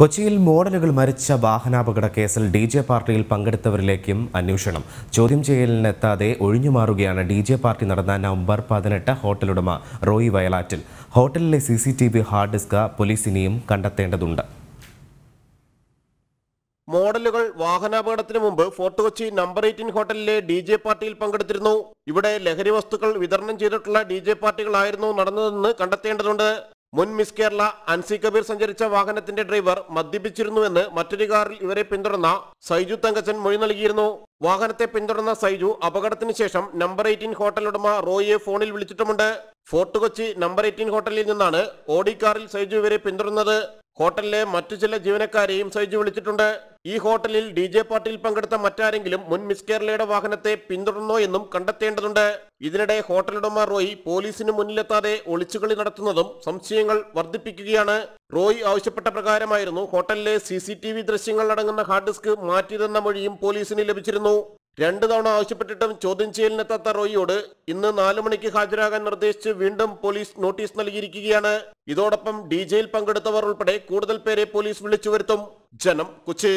കൊച്ചിയിൽ മോഡലുകൾ മരിച്ച വാഹനാപകട കേസിൽ ഡി ജെ പാർട്ടിയിൽ പങ്കെടുത്തവരിലേക്കും അന്വേഷണം ചോദ്യം ചെയ്യലിനെത്താതെ ഒഴിഞ്ഞുമാറുകയാണ് ഡി ജെ പാർട്ടി നടന്ന നവംബർ പതിനെട്ട് ഹോട്ടലുടമ റോയി വയലാറ്റിൽ ഹോട്ടലിലെ C C T V hard disk പോലീസിനെയും കണ്ടെത്തേണ്ടതുണ്ട് മോഡലുകൾ വാഹനാപകടത്തിന് മുമ്പ് ഫോർട്ട് കൊച്ചി നമ്പർ എയ്റ്റീൻ ഹോട്ടലിലെ ഡി ജെ പാർട്ടിയിൽ പങ്കെടുത്തിരുന്നു ഇവിടെ ലഹരി വസ്തുക്കൾ വിതരണം ചെയ്തിട്ടുള്ള ഡി ജെ പാർട്ടികളായിരുന്നു നടന്നതെന്ന് കണ്ടെത്തേണ്ടതുണ്ട് മുൻ മിസ് കേരള അൻസി കബീർ സഞ്ചരിച്ച വാഹനത്തിന്റെ ഡ്രൈവർ മദ്യപിച്ചിരുന്നുവെന്ന് മറ്റൊരു കാറിൽ ഇവരെ പിന്തുടർന്ന സൈജു തങ്കച്ചൻ മൊഴി നൽകിയിരുന്നു വാഹനത്തെ പിന്തുടർന്ന സൈജു അപകടത്തിന് ശേഷം നമ്പർ എയ്റ്റീൻ ഹോട്ടൽ ഉടമ റോയിയെ ഫോണിൽ വിളിച്ചിട്ടുമുണ്ട് ഫോർട്ട് കൊച്ചി നമ്പർ എയ്റ്റീൻ ഹോട്ടലിൽ നിന്നാണ് ഓഡി കാറിൽ സൈജു ഇവരെ പിന്തുടർന്നത് ഹോട്ടലിലെ മറ്റു ചില ജീവനക്കാരെയും സൈജു വിളിച്ചിട്ടുണ്ട് ഈ ഹോട്ടലിൽ ഡി ജെ പാർട്ടിയിൽ പങ്കെടുത്ത മറ്റാരെങ്കിലും മുൻ മിസ് കേരളയുടെ വാഹനത്തെ പിന്തുടർന്നോ എന്നും കണ്ടെത്തേണ്ടതുണ്ട് ഇതിനിടെ ഹോട്ടലുടമ റോയ് പോലീസിന് മുന്നിലെത്താതെ ഒളിച്ചുകളി നടത്തുന്നതും സംശയങ്ങൾ വർദ്ധിപ്പിക്കുകയാണ് റോയ് ആവശ്യപ്പെട്ട പ്രകാരമായിരുന്നു ഹോട്ടലിലെ സി സി ടി വി ദൃശ്യങ്ങൾ അടങ്ങുന്ന ഹാർഡ് ഡിസ്ക് മാറ്റിയതെന്ന മൊഴിയും പോലീസിന് ലഭിച്ചിരുന്നു രണ്ടു തവണ ആവശ്യപ്പെട്ടിട്ടും ചോദ്യം ചെയ്യലിനെത്താത്ത റോയിയോട് ഇന്ന് നാലു മണിക്ക് ഹാജരാകാൻ നിർദ്ദേശിച്ച് വീണ്ടും പോലീസ് നോട്ടീസ് നൽകിയിരിക്കുകയാണ് ഇതോടൊപ്പം ഡി ജയിൽ പങ്കെടുത്തവർ ഉൾപ്പെടെ കൂടുതൽ പേരെ പോലീസ് വിളിച്ചു വരുത്തും ജനം കൊച്ചി